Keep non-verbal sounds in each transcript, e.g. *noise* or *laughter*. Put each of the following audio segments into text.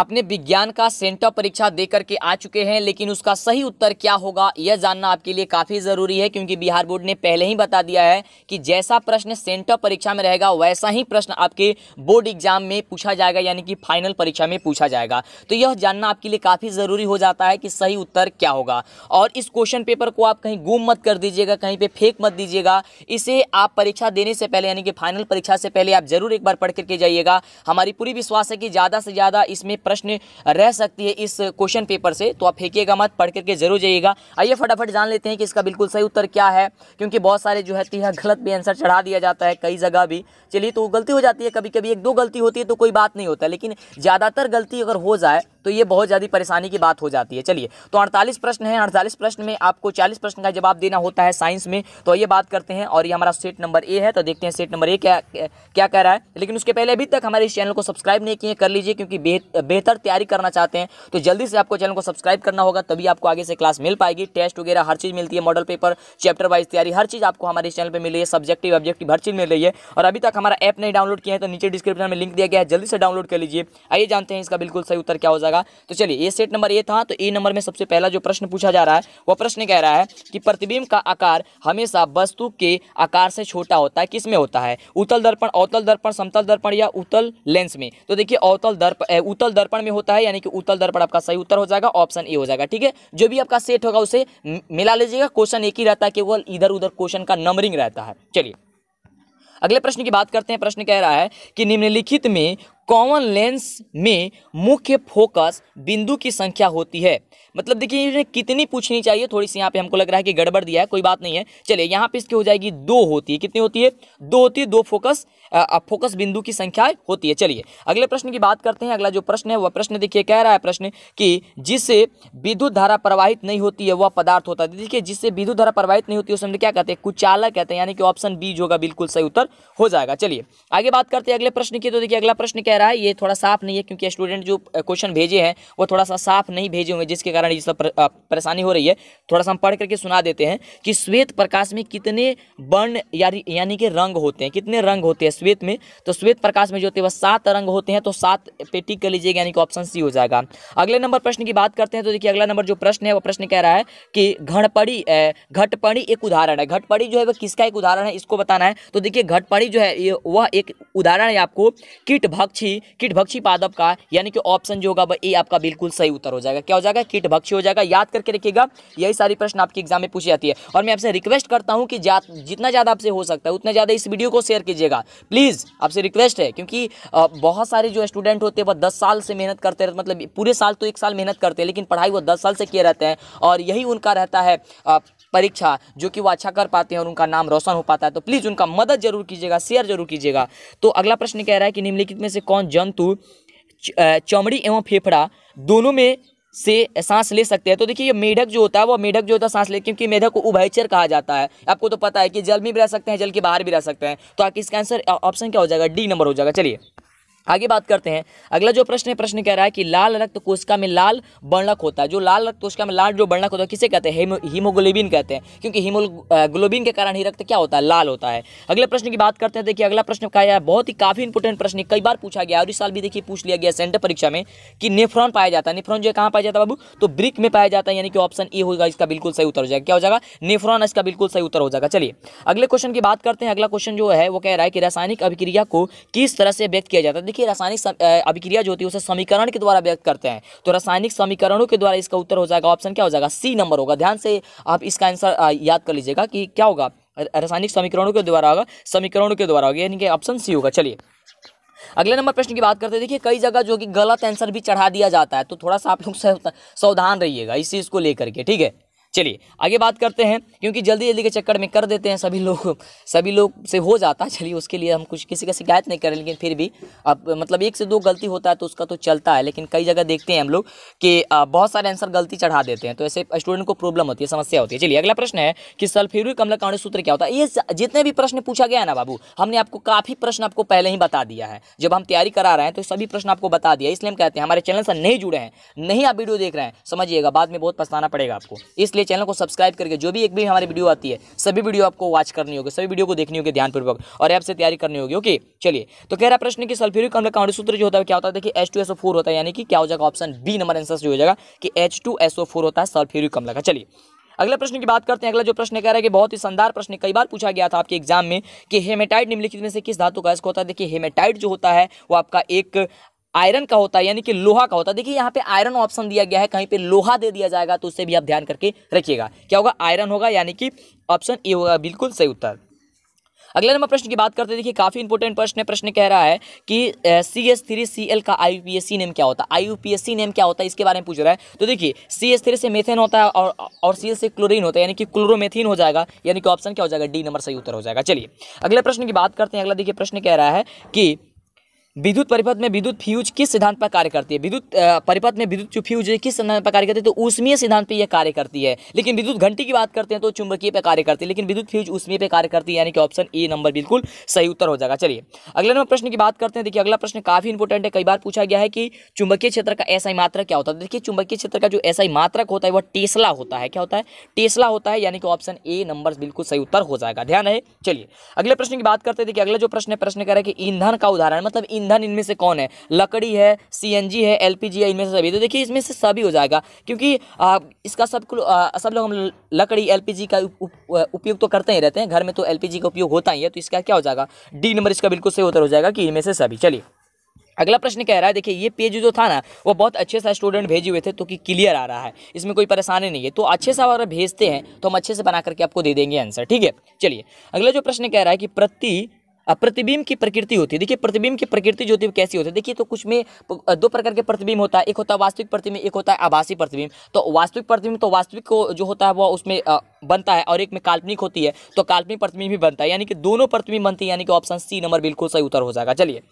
अपने विज्ञान का सेंटर परीक्षा दे करके आ चुके हैं लेकिन उसका सही उत्तर क्या होगा यह जानना आपके लिए काफ़ी ज़रूरी है क्योंकि बिहार बोर्ड ने पहले ही बता दिया है कि जैसा प्रश्न सेंटर परीक्षा में रहेगा वैसा ही प्रश्न आपके बोर्ड एग्जाम में पूछा जाएगा यानी कि फाइनल परीक्षा में पूछा जाएगा तो यह जानना आपके लिए काफ़ी ज़रूरी हो जाता है कि सही उत्तर क्या होगा और इस क्वेश्चन पेपर को आप कहीं गुम मत कर दीजिएगा कहीं पर फेंक मत दीजिएगा इसे आप परीक्षा देने से पहले यानी कि फाइनल परीक्षा से पहले आप ज़रूर एक बार पढ़ करके जाइएगा हमारी पूरी विश्वास है कि ज़्यादा से ज़्यादा इसमें प्रश्न रह सकती है इस क्वेश्चन पेपर से तो आप फेंकिएगा मत पढ़ करके जरूर जाइएगा आइए फटाफट जान लेते हैं कि इसका बिल्कुल सही उत्तर क्या है क्योंकि बहुत सारे जो है तीन *laughs* गलत भी आंसर चढ़ा दिया जाता है कई जगह भी चलिए तो गलती हो जाती है कभी कभी एक दो गलती होती है तो कोई बात नहीं होता लेकिन ज़्यादातर गलती अगर हो जाए तो ये बहुत ज़्यादा परेशानी की बात हो जाती है चलिए तो अड़तालीस प्रश्न है अड़तालीस प्रश्न में आपको चालीस प्रश्न का जवाब देना होता है साइंस में तो ये बात करते हैं और ये हमारा सेट नंबर ए है तो देखते हैं सेट नंबर ए क्या क्या कह रहा है लेकिन उसके पहले अभी तक हमारे इस चैनल को सब्सक्राइब नहीं किए कर लीजिए क्योंकि बेहतर तैयारी करना चाहते हैं तो जल्दी से आपको चैनल को सब्सक्राइब करना होगा तभी आपको आगे से क्लास मिल पाएगी टेस्ट वगैरह हर चीज़ मिलती है मॉडल पेपर चैप्टर वाइज तैयारी हर चीज़ आपको हमारे चैनल पर मिल रही है सब्जेक्टिव ऑब्जेक्टिव हर चीज़ मिल रही है और अभी तक हमारा ऐप नहीं डाउनलोड किया है तो नीचे डिस्क्रिप्शन में लिंक दिया गया है जल्दी से डाउनलोड कर लीजिए आइए जानते हैं इसका बिल्कुल सही उत्तर क्या हो जाएगा लगा तो चलिए ये सेट नंबर ए था तो ए नंबर में सबसे पहला जो प्रश्न पूछा जा रहा है वह प्रश्न कह रहा है कि प्रतिबिंब का आकार हमेशा वस्तु के आकार से छोटा होता है किस में होता है उतल दर्पण अवतल दर्पण समतल दर्पण या उतल लेंस में तो देखिए अवतल दर्प उतल दर्पण में होता है यानी कि उतल दर्पण आपका सही उत्तर हो जाएगा ऑप्शन ए हो जाएगा ठीक है जो भी आपका सेट होगा उसे मिला लीजिएगा क्वेश्चन एक ही रहता है केवल इधर उधर क्वेश्चन का नंबरिंग रहता है चलिए अगले प्रश्न की बात करते हैं प्रश्न कह रहा है कि निम्नलिखित में कॉमन लेंस में मुख्य फोकस बिंदु की संख्या होती है मतलब देखिए इन्हें कितनी पूछनी चाहिए थोड़ी सी यहाँ पे हमको लग रहा है कि गड़बड़ दिया है कोई बात नहीं है चलिए यहाँ पे इसकी हो जाएगी दो होती है कितनी होती है दो होती है दो फोकस आ, फोकस बिंदु की संख्या होती है चलिए अगले प्रश्न की बात करते हैं अगला जो प्रश्न है वह प्रश्न देखिए कह रहा है प्रश्न कि जिससे विद्युत धारा प्रवाहित नहीं होती है वह पदार्थ होता है देखिए जिससे विद्युत धारा प्रवाहित नहीं होती है उसमें क्या कहते हैं कुचालक कहते हैं यानी कि ऑप्शन बी जो होगा बिल्कुल सही उत्तर हो जाएगा चलिए आगे बात करते हैं अगले प्रश्न की तो देखिए अगला प्रश्न कह रहा है ये थोड़ा साफ नहीं है क्योंकि स्टूडेंट जो क्वेश्चन भेजे हैं वो थोड़ा सा साफ नहीं भेजे हुए जिसके कारण ये सब परेशानी हो रही है थोड़ा सा हम पढ़ करके सुना देते हैं कि श्वेत प्रकाश में कितने वर्ण यानी कि रंग होते हैं कितने रंग होते हैं श्वेत में तो श्वेत प्रकाश में जो होते हैं वह सात रंग होते हैं तो सात पे टिक कर लीजिएगा यानी कि ऑप्शन सी हो जाएगा अगले नंबर प्रश्न की बात करते हैं तो देखिए अगला नंबर जो प्रश्न है वो प्रश्न कह रहा है कि घड़पड़ी घटपड़ी एक उदाहरण है घटपड़ी जो है वह किसका एक उदाहरण है इसको बताना है तो देखिए घटपड़ी जो है वह एक उदाहरण है आपको कीट भक्षी भी किटभक्षी पादप का यानी कि ऑप्शन जो होगा वह ए आपका बिल्कुल सही उत्तर हो जाएगा क्या हो जाएगा किटभक्षी हो जाएगा याद करके रखिएगा यही सारी प्रश्न आपके एग्जाम में पूछी जाती है और मैं आपसे रिक्वेस्ट करता हूँ कि जितना ज़्यादा आपसे हो सकता है उतना ज़्यादा इस वीडियो को शेयर कीजिएगा प्लीज़ आपसे रिक्वेस्ट है क्योंकि बहुत सारे जो स्टूडेंट होते हैं वह दस साल से मेहनत करते रहते मतलब पूरे साल तो एक साल मेहनत करते हैं लेकिन पढ़ाई वो दस साल से किए रहते हैं और यही उनका रहता है परीक्षा जो कि वो अच्छा कर पाते हैं और उनका नाम रोशन हो पाता है तो प्लीज़ उनका मदद जरूर कीजिएगा शेयर जरूर कीजिएगा तो अगला प्रश्न कह रहा है कि निम्नलिखित में से कौन जंतु चमड़ी एवं फेफड़ा दोनों में से सांस ले सकते हैं तो देखिए ये मेढक जो होता है वो मेढक जो होता है सांस ले क्योंकि मेढक को उभयचर कहा जाता है आपको तो पता है कि जल में भी रह सकते हैं जल के बाहर भी रह सकते हैं तो आपके इसका आंसर ऑप्शन क्या हो जाएगा डी नंबर हो जाएगा चलिए आगे बात करते हैं अगला जो प्रश्न है प्रश्न कह रहा है कि लाल रक्त कोशिका में लाल वर्णक होता है जो लाल रक्त कोशिका में लाल जो वर्णक होता है किसे कहते हैं हीमोग्लोबिन कहते हैं क्योंकि हीमोग्लोबिन के कारण ही रक्त क्या होता है लाल होता है अगले प्रश्न की बात करते हैं देखिए अगला प्रश्न कहा है बहुत ही काफी इंपोर्टेंट प्रश्न कई बार पूछा गया और इस साल भी देखिए पूछ लिया गया सेंटर परीक्षा में कि नेफ्रॉन पाया जाता है नेफ्रॉन जो है कहाँ पाया जाता है बाबू तो ब्रिक में पाया जाता है यानी कि ऑप्शन ए होगा इसका बिल्कुल सही उत्तर हो जाएगा क्या हो जाएगा नेफ्रॉन इसका बिल्कुल सही उत्तर हो जाएगा चलिए अगले क्वेश्चन की बात करते हैं अगला क्वेश्चन जो है वो कह रहा है कि रासायनिक अभिक्रिया को किस तरह से व्यक्त किया जाता है की रासायनिक अभिक्रिया जो होती है उसे समीकरण के द्वारा व्यक्त करते हैं तो रासायनिक समीकरणों के द्वारा इसका उत्तर हो जाएगा ऑप्शन क्या हो जाएगा सी नंबर होगा ध्यान से आप इसका आंसर याद कर लीजिएगा कि क्या होगा रासायनिक समीकरणों के द्वारा होगा समीकरणों के द्वारा होगा यानी कि ऑप्शन सी होगा चलिए अगले नंबर प्रश्न की बात करते हैं देखिए कई जगह जो कि गलत आंसर भी चढ़ा दिया जाता है तो थोड़ा सा आप लोग सावधान रहिएगा इस चीज़ को लेकर के ठीक है चलिए आगे बात करते हैं क्योंकि जल्दी जल्दी के चक्कर में कर देते हैं सभी लोग सभी लोग से हो जाता है चलिए उसके लिए हम कुछ किसी का शिकायत नहीं करें लेकिन फिर भी अब मतलब एक से दो गलती होता है तो उसका तो चलता है लेकिन कई जगह देखते हैं हम लोग कि बहुत सारे आंसर गलती चढ़ा देते हैं तो ऐसे स्टूडेंट को प्रॉब्लम होती है समस्या होती है चलिए अगला प्रश्न है कि सल्फ्यूरिक अम्ल का सूत्र क्या होता है ये जितने भी प्रश्न पूछा गया है ना बाबू हमने आपको काफ़ी प्रश्न आपको पहले ही बता दिया है जब हम तैयारी करा रहे हैं तो सभी प्रश्न आपको बता दिया इसलिए हम कहते हैं हमारे चैनल से नहीं जुड़े हैं नहीं आप वीडियो देख रहे हैं समझिएगा बाद में बहुत पछताना पड़ेगा आपको इसलिए इसलिए चैनल को सब्सक्राइब करके जो भी एक भी हमारी वीडियो आती है सभी वीडियो आपको वॉच करनी होगी सभी वीडियो को देखनी होगी ध्यानपूर्वक और ऐप से तैयारी करनी होगी ओके चलिए तो कह रहा प्रश्न की सल्फ्यूरिक अम्ल का सूत्र जो होता है क्या होता है देखिए एच टू एसओ फोर होता है यानी कि क्या हो जाएगा ऑप्शन बी नंबर आंसर जो हो जाएगा कि एच टू एसओ फोर होता है सल्फ्यूरिक अम्ल का चलिए अगला प्रश्न की बात करते हैं अगला जो प्रश्न कह रहा है कि बहुत ही शानदार प्रश्न कई बार पूछा गया था आपके एग्जाम में कि हेमेटाइट निम्नलिखित में से किस धातु का इसको होता है देखिए हेमेटाइट जो होता है वो आपका एक आयरन का होता है यानी कि लोहा का होता है देखिए यहाँ पे आयरन ऑप्शन दिया गया है कहीं पे लोहा दे दिया जाएगा तो उससे भी आप ध्यान करके रखिएगा क्या होगा आयरन होगा यानी कि ऑप्शन ए होगा बिल्कुल सही उत्तर अगले नंबर प्रश्न की बात करते हैं देखिए काफी इंपोर्टेंट प्रश्न है प्रश्न कह रहा है कि C S three C L का I P S C name क्या होता है I P S C name क्या होता है इसके बारे में पूछ रहा है तो देखिए सी एस थ्री से मेथेन होता है और और सी एल से क्लोरीन होता है यानी कि क्लोरोमेथीन हो जाएगा यानी कि ऑप्शन क्या हो जाएगा डी नंबर सही उत्तर हो जाएगा चलिए अगले प्रश्न की बात करते हैं अगला देखिए प्रश्न कह रहा है कि विद्युत परिपथ में विद्युत फ्यूज किस सिद्धांत पर कार्य करती है विद्युत परिपथ में विद्युत फ्यूज किस सिद्धांत पर कार्य करती है तो उसमें सिद्धांत पर यह कार्य करती है लेकिन विद्युत घंटी की बात करते हैं तो चुंबकीय पर कार्य करती है लेकिन विद्युत फ्यूज उसमें पर कार्य करती है यानी कि ऑप्शन ए नंबर बिल्कुल सही उत्तर हो जाएगा चलिए अगले नंबर प्रश्न की बात करते हैं देखिए अगला प्रश्न काफी इंपॉर्टेंट है कई बार पूछा गया है कि चुंबकीय क्षेत्र का ऐसा मात्रक क्या होता है तो देखिए चुंबकीय क्षेत्र का जो ऐसा मात्रक होता है वह टेस्ला होता है क्या होता है टेस्ला होता है यानी कि ऑप्शन ए नंबर बिल्कुल सही उत्तर हो जाएगा ध्यान है चलिए अगले प्रश्न की बात करते हैं देखिए अगला जो प्रश्न है प्रश्न हैं कि ईंधन का उदाहरण मतलब ईंधन इनमें से कौन है लकड़ी है सीएनजी है एलपीजी है इनमें से सभी तो देखिए इसमें से सभी हो जाएगा क्योंकि आ, इसका सब आ, सब लोग हम लकड़ी एलपीजी का उपयोग तो करते ही रहते हैं घर में तो एलपीजी का उपयोग होता ही है तो इसका क्या हो जाएगा डी नंबर इसका बिल्कुल सही उत्तर हो जाएगा कि इनमें से सभी चलिए अगला प्रश्न कह रहा है देखिए ये पेज जो था ना वो बहुत अच्छे से स्टूडेंट भेजे हुए थे तो कि क्लियर आ रहा है इसमें कोई परेशानी नहीं है तो अच्छे से अगर भेजते हैं तो हम अच्छे से बना करके आपको दे देंगे आंसर ठीक है चलिए अगला जो प्रश्न कह रहा है कि प्रति प्रतिबिंब की प्रकृति होती है देखिए प्रतिबिंब की प्रकृति जो होती है कैसी होती है देखिए तो कुछ में दो प्रकार के प्रतिबिंब होता है एक होता है वास्तविक प्रतिबिंब एक होता है आभासी प्रतिबिंब तो वास्तविक प्रतिबिंब तो वास्तविक को जो होता है वो उसमें बनता है और एक में काल्पनिक होती है तो काल्पनिक प्रतिबिंब भी बनता है यानी कि दोनों प्रतिबिंब बनती है यानी कि ऑप्शन सी नंबर बिल्कुल सही उत्तर हो जाएगा चलिए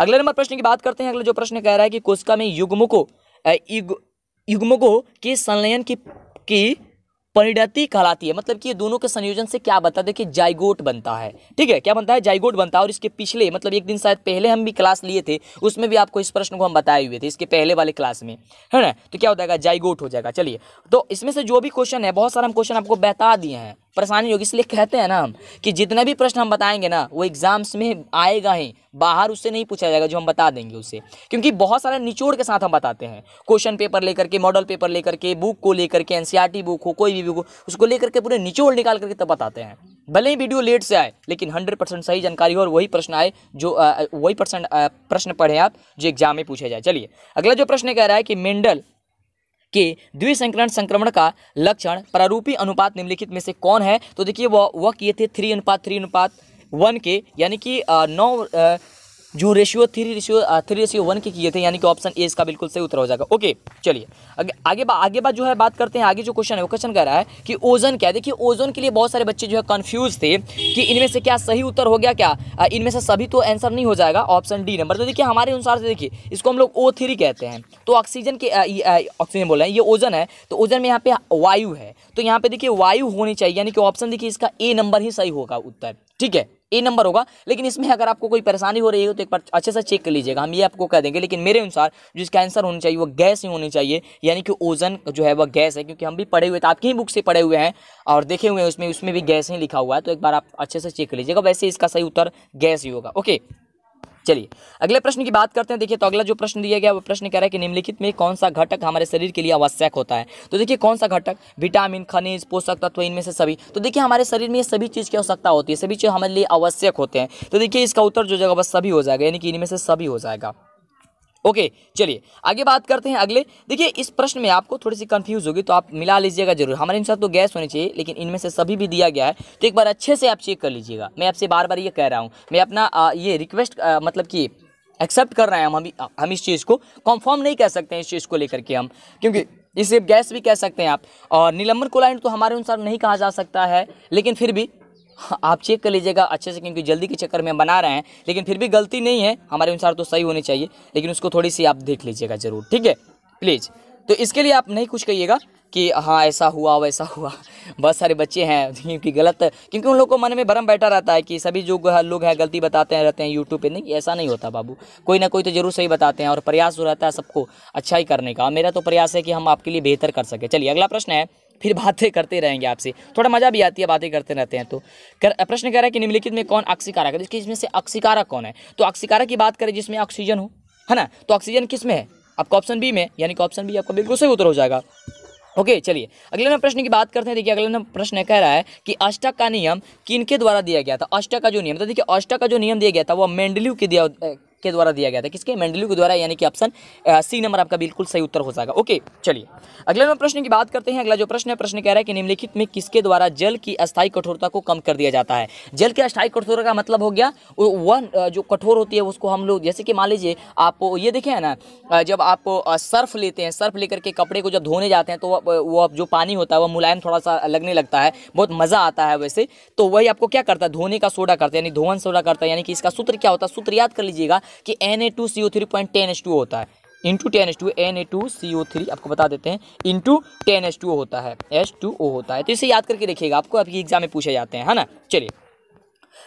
अगले नंबर प्रश्न की बात करते हैं अगला जो प्रश्न कह रहा है कि कोशिका में युग्मों को के संलयन की परिणति कहलाती है मतलब कि ये दोनों के संयोजन से क्या बता देखिए जाइगोट बनता है ठीक है क्या बनता है जाइगोट बनता है और इसके पिछले मतलब एक दिन शायद पहले हम भी क्लास लिए थे उसमें भी आपको इस प्रश्न को हम बताए हुए थे इसके पहले वाले क्लास में है ना तो क्या हो जाएगा जाइगोट हो जाएगा चलिए तो इसमें से जो भी क्वेश्चन है बहुत सारा हम क्वेश्चन आपको बता दिए हैं परेशानी होगी इसलिए कहते हैं ना हम कि जितना भी प्रश्न हम बताएंगे ना वो एग्ज़ाम्स में आएगा ही बाहर उससे नहीं पूछा जाएगा जो हम बता देंगे उससे क्योंकि बहुत सारे निचोड़ के साथ हम बताते हैं क्वेश्चन पेपर लेकर के मॉडल पेपर लेकर के बुक को लेकर के एन बुक e हो कोई भी बुक हो उसको लेकर के पूरे निचोड़ निकाल करके तब बताते हैं भले ही वीडियो लेट से आए लेकिन हंड्रेड परसेंट सही जानकारी हो और वही प्रश्न आए जो वही प्रश्न पढ़ें आप जो एग्जाम में पूछे जाए चलिए अगला जो प्रश्न कह रहा है कि मेंडल कि द्विसंकरण संक्रमण का लक्षण प्रारूपी अनुपात निम्नलिखित में से कौन है तो देखिए वह वह किए थे थ्री अनुपात थ्री अनुपात वन के यानी कि नौ जो ratio three ratio three ratio one के किए थे यानी कि ऑप्शन ए इसका बिल्कुल सही उत्तर हो जाएगा ओके चलिए आगे आगे बा, आगे बात जो है बात करते हैं आगे जो क्वेश्चन है वो क्वेश्चन कह रहा है कि ओजन क्या देखिए ओजोन के लिए बहुत सारे बच्चे जो है कन्फ्यूज थे कि इनमें से क्या सही उत्तर हो गया क्या uh, इनमें से सभी तो आंसर नहीं हो जाएगा ऑप्शन डी नंबर तो देखिए हमारे अनुसार से देखिए इसको हम लोग ओ थ्री कहते हैं तो ऑक्सीजन के ऑक्सीजन uh, uh, बोल रहे हैं ये ओजन है तो ओजन में यहाँ पे वायु है तो यहाँ पे देखिए वायु होनी चाहिए यानी कि ऑप्शन देखिए इसका ए नंबर ही सही होगा उत्तर ठीक है ए नंबर होगा लेकिन इसमें अगर आपको कोई परेशानी हो रही हो तो एक बार अच्छे से चेक कर लीजिएगा हम ये आपको कह देंगे लेकिन मेरे अनुसार जो इसका आंसर होना चाहिए वो गैस ही होनी चाहिए यानी कि ओजन जो है वह गैस है क्योंकि हम भी पढ़े हुए थे तो आपकी ही बुक से पढ़े हुए हैं और देखे हुए हैं उसमें उसमें भी गैस ही लिखा हुआ है तो एक बार आप अच्छे से चेक कर लीजिएगा वैसे इसका सही उत्तर गैस ही होगा ओके चलिए अगले प्रश्न की बात करते हैं देखिए तो अगला जो प्रश्न दिया गया वो प्रश्न कह रहा है कि निम्नलिखित में कौन सा घटक हमारे शरीर के लिए आवश्यक होता है तो देखिए कौन सा घटक विटामिन खनिज पोषक तत्व इनमें से सभी तो देखिए हमारे शरीर में ये सभी चीज़ की आवश्यकता होती है सभी चीज़ हमारे लिए आवश्यक होते हैं तो देखिए इसका उत्तर जो जगह बस सभी हो जाएगा यानी कि इनमें से सभी हो जाएगा ओके चलिए आगे बात करते हैं अगले देखिए इस प्रश्न में आपको थोड़ी सी कंफ्यूज होगी तो आप मिला लीजिएगा जरूर हमारे अनुसार तो गैस होनी चाहिए लेकिन इनमें से सभी भी दिया गया है तो एक बार अच्छे से आप चेक कर लीजिएगा मैं आपसे बार बार ये कह रहा हूँ मैं अपना ये रिक्वेस्ट मतलब कि एक्सेप्ट कर रहे हैं हम हम इस चीज़ को कंफर्म नहीं कह सकते हैं इस चीज़ को लेकर के हम क्योंकि इसे गैस भी कह सकते हैं आप और नीलम्बर कोलाइन तो हमारे अनुसार नहीं कहा जा सकता है लेकिन फिर भी आप चेक कर लीजिएगा अच्छे से क्योंकि जल्दी के चक्कर में बना रहे हैं लेकिन फिर भी गलती नहीं है हमारे अनुसार तो सही होनी चाहिए लेकिन उसको थोड़ी सी आप देख लीजिएगा ज़रूर ठीक है प्लीज़ तो इसके लिए आप नहीं कुछ कहिएगा कि हाँ ऐसा हुआ वैसा हुआ *laughs* बहुत सारे बच्चे हैं क्योंकि गलत क्योंकि उन लोगों को मन में भरम बैठा रहता है कि सभी जो लोग हैं गलती बताते हैं रहते हैं यूट्यूब पे नहीं ऐसा नहीं होता बाबू कोई ना कोई तो जरूर सही बताते हैं और प्रयास जो रहता है सबको अच्छा ही करने का मेरा तो प्रयास है कि हम आपके लिए बेहतर कर सकें चलिए अगला प्रश्न है फिर बातें करते रहेंगे आपसे थोड़ा मज़ा भी आती है बातें करते रहते हैं तो कर प्रश्न कह रहा है कि निम्नलिखित में कौन अक्सिकारक है तो इसमें से अक्सिकारक कौन है तो अक्सिकारक की बात करें जिसमें ऑक्सीजन हो है ना तो ऑक्सीजन किस में है आपका ऑप्शन बी में यानी कि ऑप्शन बी आपका बिल्कुल सही उत्तर हो जाएगा ओके चलिए अगले नंबर प्रश्न की बात करते हैं देखिए अगले नंबर प्रश्न कह रहा है कि अष्टक का नियम किनके द्वारा दिया गया था अष्टक का जो नियम था देखिए अष्टक का जो नियम दिया गया था वो मेंडल्यू के दिया के द्वारा दिया गया था किसके मेंडलू के द्वारा यानी कि ऑप्शन सी नंबर आपका बिल्कुल सही उत्तर हो जाएगा ओके चलिए अगले नंबर प्रश्न की बात करते हैं अगला जो प्रश्न है प्रश्न कह रहा है कि निम्नलिखित में किसके द्वारा जल की अस्थायी कठोरता को कम कर दिया जाता है जल की अस्थायी कठोरता का मतलब हो गया वह जो कठोर होती है उसको हम लोग जैसे कि मान लीजिए आप ये देखें ना जब आप सर्फ लेते हैं सर्फ लेकर के कपड़े को जब धोने जाते हैं तो वो जो पानी होता है वह मुलायम थोड़ा सा लगने लगता है बहुत मज़ा आता है वैसे तो वही आपको क्या करता है धोने का सोडा करता है यानी धोवन सोडा करता है यानी कि इसका सूत्र क्या होता है सूत्र याद कर लीजिएगा कि N A two C O three point ten H two होता है into ten H two N A two C O three आपको बता देते हैं into ten H two O होता है एच टू ओ होता है तो इसे याद करके देखिएगा आपको आपकी एग्जाम में पूछे जाते हैं है ना चलिए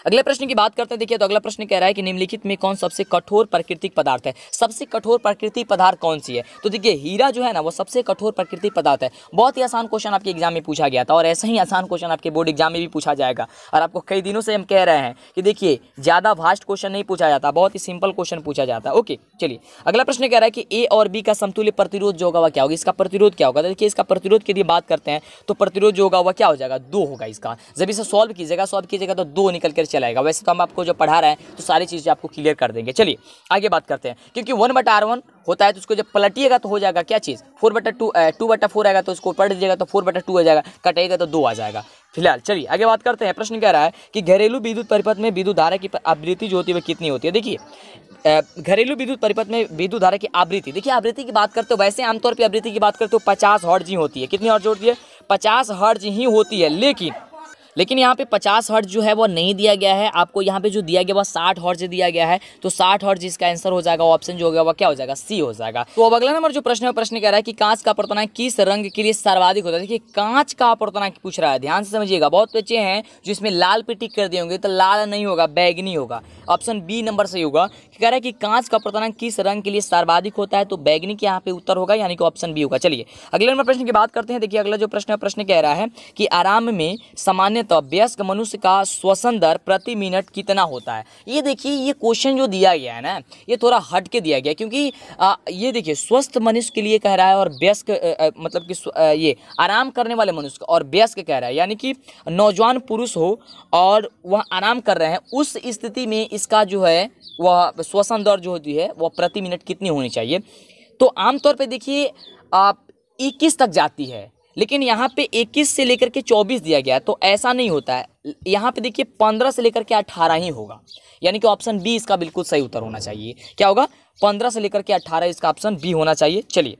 अगले प्रश्न की बात करते हैं देखिए तो अगला प्रश्न कह रहा है कि निम्नलिखित में कौन सबसे कठोर प्राकृतिक पदार्थ है सबसे कठोर प्राकृतिक पदार्थ कौन सी है तो देखिए हीरा जो है ना वो सबसे कठोर प्राकृतिक पदार्थ है बहुत ही आसान क्वेश्चन आपके एग्जाम में पूछा गया था और ऐसे ही आसान क्वेश्चन आपके बोर्ड एग्जाम में भी पूछा जाएगा और आपको कई दिनों से हम कह रहे हैं कि देखिए ज़्यादा वास्ट क्वेश्चन नहीं पूछा जाता बहुत ही सिंपल क्वेश्चन पूछा जाता है ओके चलिए अगला प्रश्न कह रहा है कि ए और बी का समतुल्य प्रतिरोध जो होगा वह क्या होगा इसका प्रतिरोध क्या होगा तो देखिए इसका प्रतिरोध की यदि बात करते हैं तो प्रतिरोध जो होगा वह क्या हो जाएगा दो होगा इसका जब इसे सॉल्व कीजिएगा सॉल्व कीजिएगा तो दो निकल लेकर चलाएगा वैसे तो हम आपको जो पढ़ा रहे हैं तो सारी चीज़ें आपको क्लियर कर देंगे चलिए आगे बात करते हैं क्योंकि वन बटा आर वन होता है तो उसको जब पलटिएगा तो हो जाएगा क्या चीज़ फोर बटा टू टू बटा फोर आएगा तो उसको पलट दीजिएगा तो फोर बटा टू आ जाएगा कटेगा तो दो आ जाएगा फिलहाल चलिए आगे बात करते हैं प्रश्न कह रहा है कि घरेलू विद्युत परिपथ में विद्युत धारा की आवृत्ति जो होती है वह कितनी होती है देखिए घरेलू विद्युत परिपथ में विद्युत धारा की आवृत्ति देखिए आवृत्ति की बात करते हो वैसे आमतौर पर आवृत्ति की बात करते हो पचास हर्ज ही होती है कितनी हर्ज होती है पचास हर्ज ही होती है लेकिन लेकिन यहाँ पे 50 हर्ज जो है वो नहीं दिया गया है आपको यहाँ पे जो दिया गया वह 60 हर्ज दिया गया है तो 60 हर्ज इसका आंसर हो जाएगा ऑप्शन जो होगा वह क्या हो जाएगा सी हो जाएगा तो अब अगला नंबर जो प्रश्न है प्रश्न कह रहा है कि कांच का अपवर्तना किस रंग के लिए सर्वाधिक होता है देखिए कांच का अपवर्तना पूछ रहा है ध्यान से समझिएगा बहुत बच्चे हैं जो इसमें लाल पे टिक कर दिए होंगे तो लाल नहीं होगा बैगनी होगा ऑप्शन बी नंबर सही होगा कह रहा है कि कांच का अपवर्तना किस रंग के लिए सर्वाधिक होता है तो बैगनी के यहाँ पे उत्तर होगा यानी कि ऑप्शन बी होगा चलिए अगले नंबर प्रश्न की बात करते हैं देखिए अगला जो प्रश्न है प्रश्न कह रहा है कि आराम में सामान्य हैं तो व्यस्क मनुष्य का श्वसन दर प्रति मिनट कितना होता है ये देखिए ये क्वेश्चन जो दिया गया है ना ये थोड़ा हट के दिया गया क्योंकि आ, ये देखिए स्वस्थ मनुष्य के लिए कह रहा है और व्यस्क मतलब कि ये आराम करने वाले मनुष्य और व्यस्क कह रहा है यानी कि नौजवान पुरुष हो और वह आराम कर रहे हैं उस स्थिति में इसका जो है वह श्वसन दर जो होती है वह प्रति मिनट कितनी होनी चाहिए तो आमतौर पर देखिए आप इक्कीस तक जाती है लेकिन यहाँ पे 21 से लेकर के 24 दिया गया है तो ऐसा नहीं होता है यहाँ पे देखिए 15 से लेकर के 18 ही होगा यानी कि ऑप्शन बी इसका बिल्कुल सही उत्तर होना चाहिए क्या होगा 15 से लेकर के 18 इसका ऑप्शन बी होना चाहिए चलिए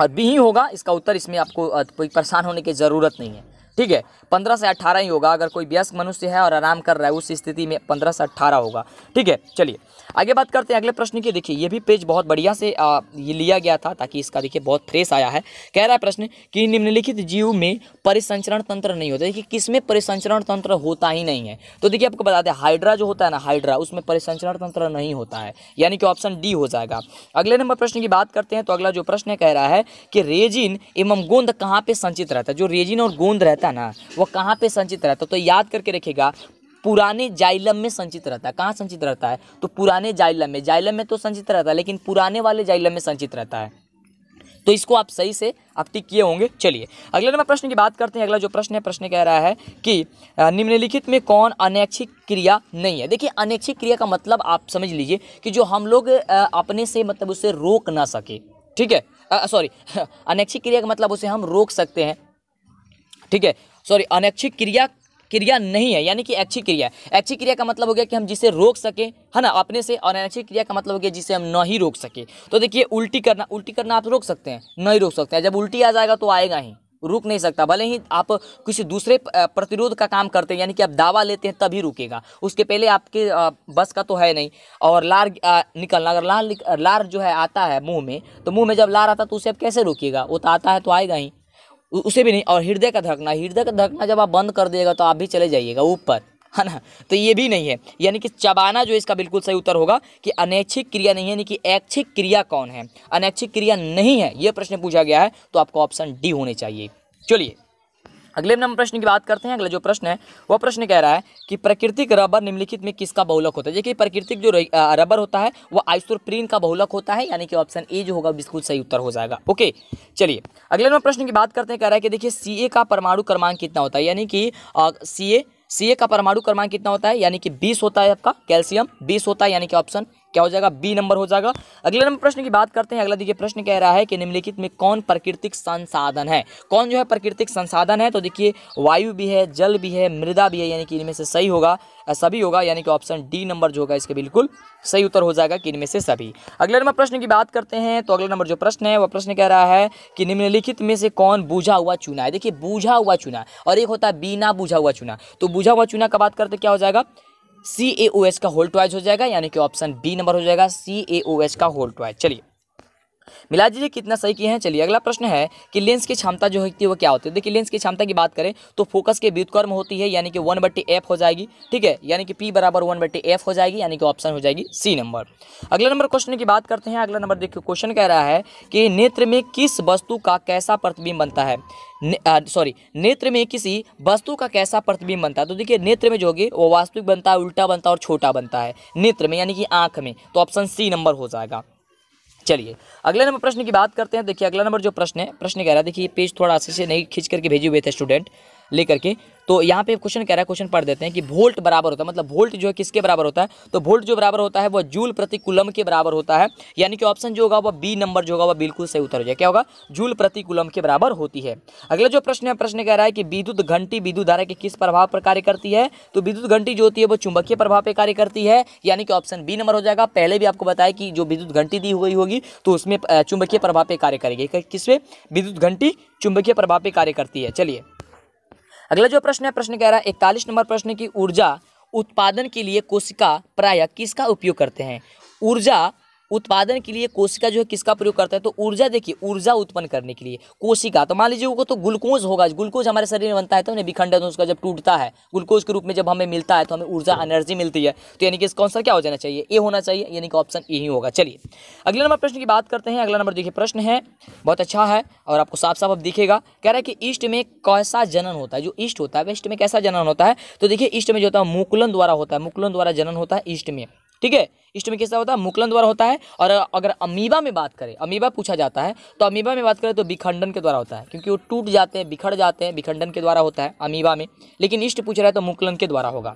और बी ही होगा इसका उत्तर इसमें आपको कोई परेशान होने की ज़रूरत नहीं है ठीक है पंद्रह से अट्ठारह ही होगा अगर कोई व्यस्क मनुष्य है और आराम कर रहा है उस स्थिति में पंद्रह से अट्ठारह होगा ठीक है चलिए आगे बात करते हैं अगले प्रश्न की देखिए ये भी पेज बहुत बढ़िया से आ, ये लिया गया था ताकि इसका देखिए बहुत फ्रेश आया है कह रहा है प्रश्न कि निम्नलिखित जीव में परिसंचरण तंत्र नहीं होता देखिए किसमें परिसंचरण तंत्र होता ही नहीं है तो देखिए आपको बता दें हाइड्रा जो होता है ना हाइड्रा उसमें परिसंचरण तंत्र नहीं होता है यानी कि ऑप्शन डी हो जाएगा अगले नंबर प्रश्न की बात करते हैं तो अगला जो प्रश्न कह रहा है कि रेजिन एवं गोंद कहाँ पर संचित रहता है जो रेजिन और गोंद रहता है था ना वो कहाँ पे संचित रहता है तो याद करके रखेगा पुराने जाइलम में संचित रहता है कहाँ संचित रहता है तो पुराने जाइलम में जाइलम में तो संचित रहता है लेकिन पुराने वाले जाइलम में संचित रहता है तो इसको आप सही से आप टिक किए होंगे चलिए अगले नंबर प्रश्न की बात करते हैं अगला जो प्रश्न है प्रश्न कह रहा है कि निम्नलिखित में कौन अनैच्छिक क्रिया नहीं है देखिए अनैच्छिक क्रिया का मतलब आप समझ लीजिए कि जो हम लोग अपने से मतलब उसे रोक ना सके ठीक है सॉरी *laughs* अनैच्छिक क्रिया का मतलब उसे हम रोक सकते हैं ठीक है सॉरी अनैच्छिक क्रिया क्रिया नहीं है यानी कि अच्छी क्रिया अच्छी क्रिया का मतलब हो गया कि हम जिसे रोक सकें है ना अपने से और अनैच्छिक क्रिया का मतलब हो गया जिसे हम नहीं ही रोक सके तो देखिए उल्टी करना उल्टी करना आप रोक सकते हैं नहीं रोक सकते हैं जब उल्टी आ जाएगा तो आएगा ही रुक नहीं सकता भले ही आप किसी दूसरे प्रतिरोध का काम करते हैं यानी कि आप दावा लेते हैं तभी रुकेगा उसके पहले आपके बस का तो है नहीं और लार निकलना अगर लार लार जो है आता है मुंह में तो मुंह में जब लार आता है तो उसे आप कैसे रोकेगा वो तो आता है तो आएगा ही उसे भी नहीं और हृदय का धड़कना हृदय का धड़कना जब आप बंद कर देगा तो आप भी चले जाइएगा ऊपर है ना तो ये भी नहीं है यानी कि चबाना जो इसका बिल्कुल सही उत्तर होगा कि अनैच्छिक क्रिया नहीं है यानी कि ऐच्छिक क्रिया कौन है अनैच्छिक क्रिया नहीं है ये प्रश्न पूछा गया है तो आपको ऑप्शन डी होने चाहिए चलिए अगले नंबर प्रश्न की बात करते हैं अगला जो प्रश्न है वह प्रश्न कह रहा है कि प्राकृतिक रबर निम्नलिखित में किसका बहुलक होता है देखिए प्राकृतिक जो रबर होता है वह आइसोप्रीन का बहुलक होता है यानी कि ऑप्शन ए जो होगा बिल्कुल सही उत्तर हो जाएगा ओके चलिए अगले नंबर प्रश्न की बात करते हैं कह रहा है कि देखिए सी का परमाणु क्रमांक कितना होता है यानी कि सी सी ए का परमाणु क्रमांक कितना होता है यानी कि बीस होता है आपका कैल्शियम बीस होता है यानी कि ऑप्शन क्या हो जाएगा बी नंबर हो जाएगा अगले नंबर प्रश्न की बात करते हैं अगला देखिए प्रश्न कह रहा है कि निम्नलिखित में कौन प्राकृतिक संसाधन है कौन जो है प्राकृतिक संसाधन है तो देखिए वायु भी है जल भी है मृदा भी है यानी कि इनमें से सही होगा सभी होगा यानी कि ऑप्शन डी नंबर जो होगा इसके बिल्कुल सही उत्तर हो जाएगा कि इनमें से सभी अगले नंबर प्रश्न की बात करते हैं तो अगला नंबर जो प्रश्न है वह प्रश्न कह रहा है कि निम्नलिखित में से कौन बुझा हुआ चूना है देखिए बूझा हुआ चूना और एक होता है बिना बुझा हुआ चूना तो बूझा हुआ चूना का बात करते क्या हो जाएगा सी ए ओ एस का होल ट्वाइज हो जाएगा यानी कि ऑप्शन बी नंबर हो जाएगा सी ए ओ एस का होल ट्वाइज चलिए मिला जी कितना सही किए हैं चलिए अगला प्रश्न है कि लेंस की क्षमता जो होती है वो क्या होती है देखिए लेंस की क्षमता की बात करें तो फोकस के व्युतकर्म होती है यानी कि वन बट्टी एफ हो जाएगी ठीक है यानी कि पी बराबर वन बट्टी एफ हो जाएगी यानी कि ऑप्शन हो जाएगी सी नंबर अगला नंबर क्वेश्चन की बात करते हैं अगला नंबर देखिए क्वेश्चन कह रहा है कि नेत्र में किस वस्तु का कैसा प्रतिबिंब बनता है सॉरी नेत्र में किसी वस्तु का कैसा प्रतिबिंब बनता है तो देखिए नेत्र में जो होगी वो वास्तविक बनता है उल्टा बनता है और छोटा बनता है नेत्र में यानी कि आंख में तो ऑप्शन सी नंबर हो जाएगा चलिए अगले नंबर प्रश्न की बात करते हैं देखिए अगला नंबर जो प्रश्न है प्रश्न कह रहा है देखिए पेज थोड़ा अच्छे से नहीं खींच करके भेजे हुए थे स्टूडेंट लेकर के तो यहाँ पे क्वेश्चन कह रहा है क्वेश्चन पढ़ देते हैं कि वोल्ट बराबर होता है मतलब वोल्ट जो है किसके बराबर होता है तो वोल्ट जो बराबर होता है वह जूल प्रति कुलम के बराबर होता है यानी कि ऑप्शन जो होगा वह बी नंबर जो होगा वह बिल्कुल सही उत्तर हो जाए क्या होगा जूल प्रति कुलम के बराबर होती है अगला जो प्रश्न है प्रश्न कह रहा है कि विद्युत घंटी विद्युत धारा के किस प्रभाव पर कार्य करती है तो विद्युत घंटी जो होती है वो चुंबकीय प्रभाव पर कार्य करती है यानी कि ऑप्शन बी नंबर हो जाएगा पहले भी आपको बताया कि जो विद्युत घंटी दी हुई होगी तो उसमें चुंबकीय प्रभाव पर कार्य करेगी किस विद्युत घंटी चुंबकीय प्रभाव पर कार्य करती है चलिए अगला जो प्रश्न है प्रश्न कह रहा है इकतालीस नंबर प्रश्न की ऊर्जा उत्पादन के लिए कोशिका प्राय किसका उपयोग करते हैं ऊर्जा उत्पादन के लिए कोशिका जो है किसका प्रयोग करता है तो ऊर्जा देखिए ऊर्जा उत्पन्न करने के लिए कोशिका तो मान लीजिए वो तो ग्लूकोज होगा ग्लूकोज हमारे शरीर में बनता है तो विखंडन उसका जब टूटता है ग्लूकोज के रूप में जब हमें मिलता है तो हमें ऊर्जा एनर्जी मिलती है तो यानी कि इसका आंसर क्या हो जाना चाहिए ए होना चाहिए यानी कि ऑप्शन ए ही होगा चलिए अगले नंबर प्रश्न की बात करते हैं अगला नंबर देखिए प्रश्न है बहुत अच्छा है और आपको साफ साफ अब दिखेगा कह रहा है कि ईस्ट में कैसा जनन होता है जो ईस्ट होता है वेस्ट में कैसा जनन होता है तो देखिए ईस्ट में जो होता है मुकुलन द्वारा होता है मुकुलन द्वारा जनन होता है ईस्ट में ठीक है में कैसा होता है मुकलन द्वारा होता है और अगर अमीबा में बात करें अमीबा पूछा जाता है तो अमीबा में बात करें तो विखंडन के द्वारा होता है क्योंकि वो टूट जाते हैं बिखर जाते हैं विखंडन के द्वारा होता है अमीबा में लेकिन इष्ट पूछ रहा है तो मुकलन के द्वारा होगा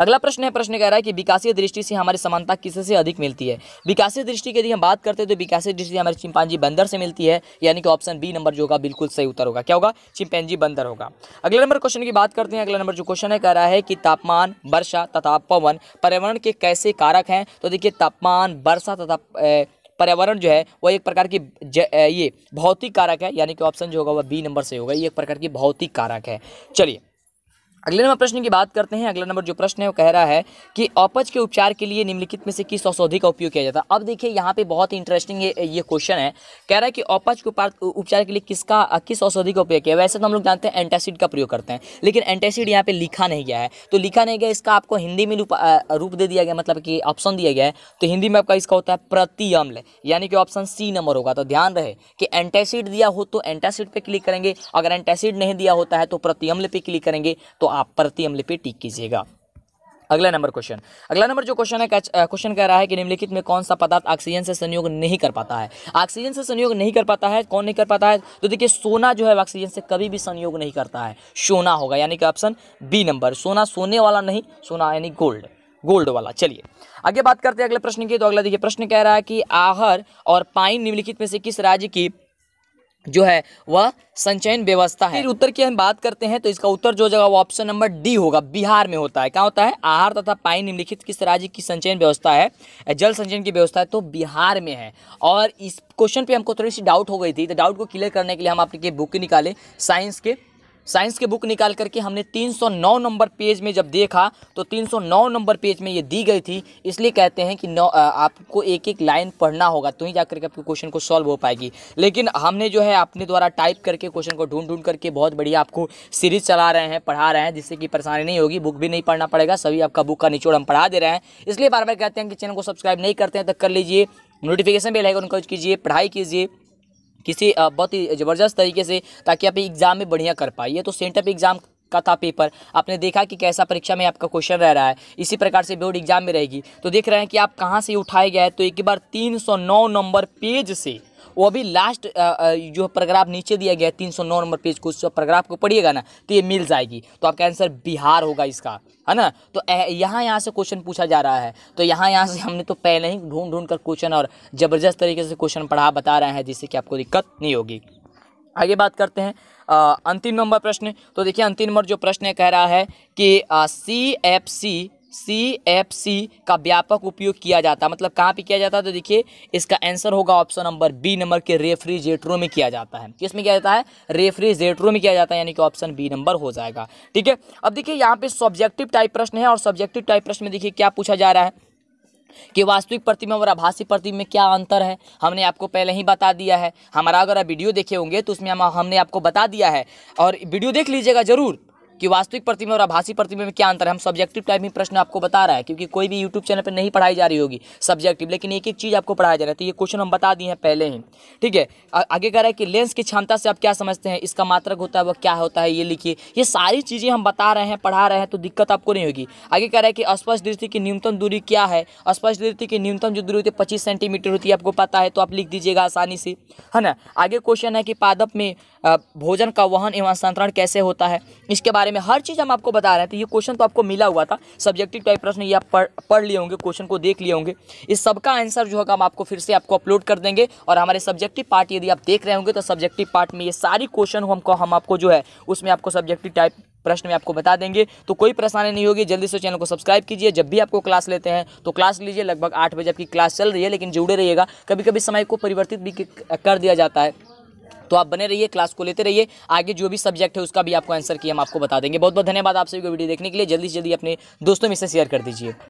अगला प्रश्न है प्रश्न कह रहा है कि विकासीय दृष्टि से हमारी समानता किससे से अधिक मिलती है विकासीय दृष्टि की यदि हम बात करते हैं तो विकासीय दृष्टि हमारे चिंपांजी बंदर से मिलती है यानी कि ऑप्शन बी नंबर जो होगा बिल्कुल सही उत्तर होगा क्या होगा चिंपैंजी बंदर होगा अगले नंबर क्वेश्चन की बात करते हैं अगला नंबर जो क्वेश्चन है कह रहा है कि तापमान वर्षा तथा पवन पर्यावरण के कैसे कारक हैं तो देखिए तापमान वर्षा तथा पर्यावरण जो है वह एक प्रकार की ये भौतिक कारक है यानी कि ऑप्शन जो होगा वह बी नंबर से होगा ये एक प्रकार की भौतिक कारक है चलिए अगले नंबर प्रश्न की बात करते हैं अगला नंबर जो प्रश्न है वो कह रहा है कि अपच के उपचार के लिए निम्नलिखित में से किस औषधि का उपयोग किया जाता है अब देखिए यहाँ पे बहुत ही इंटरेस्टिंग ये ये क्वेश्चन है कह रहा है कि अपच के उपचार के लिए किसका किस औषधि का उपयोग किया वैसे तो हम लोग जानते हैं एंटासिड का प्रयोग करते हैं लेकिन एंटासिड यहाँ पर लिखा नहीं गया है तो लिखा नहीं गया इसका आपको हिंदी में रूप दे दिया गया मतलब कि ऑप्शन दिया गया है तो हिंदी में आपका इसका होता है प्रति अम्ल यानी कि ऑप्शन सी नंबर होगा तो ध्यान रहे कि एंटासिड दिया हो तो एंटासिड पर क्लिक करेंगे अगर एंटासिड नहीं दिया होता है तो प्रति अम्ल पर क्लिक करेंगे तो आप प्रति अम्ल पे टिक कीजिएगा अगला नंबर क्वेश्चन अगला नंबर जो क्वेश्चन है क्वेश्चन कह रहा है कि निम्नलिखित में कौन सा पदार्थ ऑक्सीजन से संयोग नहीं कर पाता है ऑक्सीजन से संयोग नहीं कर पाता है कौन नहीं कर पाता है तो देखिए सोना जो है ऑक्सीजन से कभी भी संयोग नहीं करता है सोना होगा यानी कि ऑप्शन बी नंबर सोना सोने वाला नहीं सोना यानी गोल्ड गोल्ड वाला चलिए आगे बात करते हैं अगले प्रश्न की तो अगला देखिए प्रश्न कह रहा है कि आहर और पाइन निम्नलिखित में से किस राज्य की जो है वह संचयन व्यवस्था है फिर उत्तर की हम बात करते हैं तो इसका उत्तर जो जगह वो ऑप्शन नंबर डी होगा बिहार में होता है क्या होता है आहार तथा पानी निम्नलिखित किस राज्य की संचयन व्यवस्था है जल संचयन की व्यवस्था है तो बिहार में है और इस क्वेश्चन पे हमको थोड़ी सी डाउट हो गई थी तो डाउट को क्लियर करने के लिए हम आपके बुक निकाले साइंस के साइंस के बुक निकाल करके हमने 309 नंबर पेज में जब देखा तो 309 नंबर पेज में ये दी गई थी इसलिए कहते हैं कि नौ आपको एक एक लाइन पढ़ना होगा तो ही जा करके आपके क्वेश्चन को सॉल्व हो पाएगी लेकिन हमने जो है अपने द्वारा टाइप करके क्वेश्चन को ढूंढ ढूंढ करके बहुत बढ़िया आपको सीरीज चला रहे हैं पढ़ा रहे हैं जिससे कि परेशानी नहीं होगी बुक भी नहीं पढ़ना पड़ेगा सभी आपका बुक का निचोड़ हम पढ़ा दे रहे हैं इसलिए बार बार कहते हैं कि चैनल को सब्सक्राइब नहीं करते हैं तो कर लीजिए नोटिफिकेशन भी आइकन को कीजिए पढ़ाई कीजिए किसी बहुत ही ज़बरदस्त तरीके से ताकि आप एग्ज़ाम में बढ़िया कर पाइए तो सेंटअप एग्ज़ाम का था पेपर आपने देखा कि कैसा परीक्षा में आपका क्वेश्चन रह रहा है इसी प्रकार से बोर्ड एग्जाम में रहेगी तो देख रहे हैं कि आप कहाँ से उठाए गए तो एक बार 309 नंबर पेज से वो अभी लास्ट जो प्रग्राफ नीचे दिया गया है तीन नंबर पेज को उस प्रग्राफ को पढ़िएगा ना तो ये मिल जाएगी तो आपका आंसर बिहार होगा इसका है ना तो यहाँ यहाँ से क्वेश्चन पूछा जा रहा है तो यहाँ यहाँ से हमने तो पहले ही ढूंढ ढूंढ कर क्वेश्चन और ज़बरदस्त तरीके से क्वेश्चन पढ़ा बता रहे हैं जिससे कि आपको दिक्कत नहीं होगी आगे बात करते हैं अंतिम नंबर प्रश्न तो देखिए अंतिम नंबर जो प्रश्न कह रहा है कि C F C C F C का व्यापक उपयोग किया जाता है मतलब कहाँ पे किया जाता है तो देखिए इसका आंसर होगा ऑप्शन नंबर बी नंबर के रेफ्रिजरेटरों में किया जाता है किस में किया जाता है रेफ्रिजरेटरों में किया जाता है यानी कि ऑप्शन बी नंबर हो जाएगा ठीक है अब देखिए यहाँ पे सब्जेक्टिव टाइप प्रश्न है और सब्जेक्टिव टाइप प्रश्न में देखिए क्या पूछा जा रहा है कि वास्तविक प्रतिमा और आभासी प्रतिमा में क्या अंतर है हमने आपको पहले ही बता दिया है हमारा अगर आप वीडियो देखे होंगे तो उसमें हम हमने आपको बता दिया है और वीडियो देख लीजिएगा ज़रूर कि वास्तविक प्रतिमा और आभासी प्रतिमा में क्या अंतर है हम सब्जेक्टिव टाइप में प्रश्न आपको बता रहा है क्योंकि कोई भी यूट्यूब चैनल पर नहीं पढ़ाई जा रही होगी सब्जेक्टिव लेकिन एक एक चीज़ आपको पढ़ाया जा रहा है तो ये क्वेश्चन हम बता दिए हैं पहले ही ठीक है आगे कह रहा है कि लेंस की क्षमता से आप क्या समझते हैं इसका मात्रक होता है वह क्या होता है ये लिखिए ये सारी चीज़ें हम बता रहे हैं पढ़ा रहे हैं तो दिक्कत आपको नहीं होगी आगे कह रहा है कि स्पष्ट दृष्टि की न्यूनतम दूरी क्या है स्पष्ट दृष्टि की न्यूनतम जो दूरी होती है पच्चीस सेंटीमीटर होती है आपको पता है तो आप लिख दीजिएगा आसानी से है ना आगे क्वेश्चन है कि पादप में भोजन का वहन एवं संतरण कैसे होता है इसके बारे में हर चीज़ हम आपको बता रहे हैं तो ये क्वेश्चन तो आपको मिला हुआ था सब्जेक्टिव टाइप प्रश्न ये आप पढ़ पढ़ लिए होंगे क्वेश्चन को देख लिए होंगे इस सबका आंसर जो होगा हम आपको फिर से आपको अपलोड कर देंगे और हमारे सब्जेक्टिव पार्ट यदि आप देख रहे होंगे तो सब्जेक्टिव पार्ट में ये सारी क्वेश्चन हमको हम आपको जो है उसमें आपको सब्जेक्टिव टाइप प्रश्न में आपको बता देंगे तो कोई परेशानी नहीं होगी जल्दी से चैनल को सब्सक्राइब कीजिए जब भी आपको क्लास लेते हैं तो क्लास लीजिए लगभग आठ बजे आपकी क्लास चल रही है लेकिन जुड़े रहिएगा कभी कभी समय को परिवर्तित भी कर दिया जाता है तो आप बने रहिए क्लास को लेते रहिए आगे जो भी सब्जेक्ट है उसका भी आपको आंसर किया हम आपको बता देंगे बहुत बहुत धन्यवाद आप सभी को वीडियो देखने के लिए जल्दी से जल्दी अपने दोस्तों में से शेयर कर दीजिए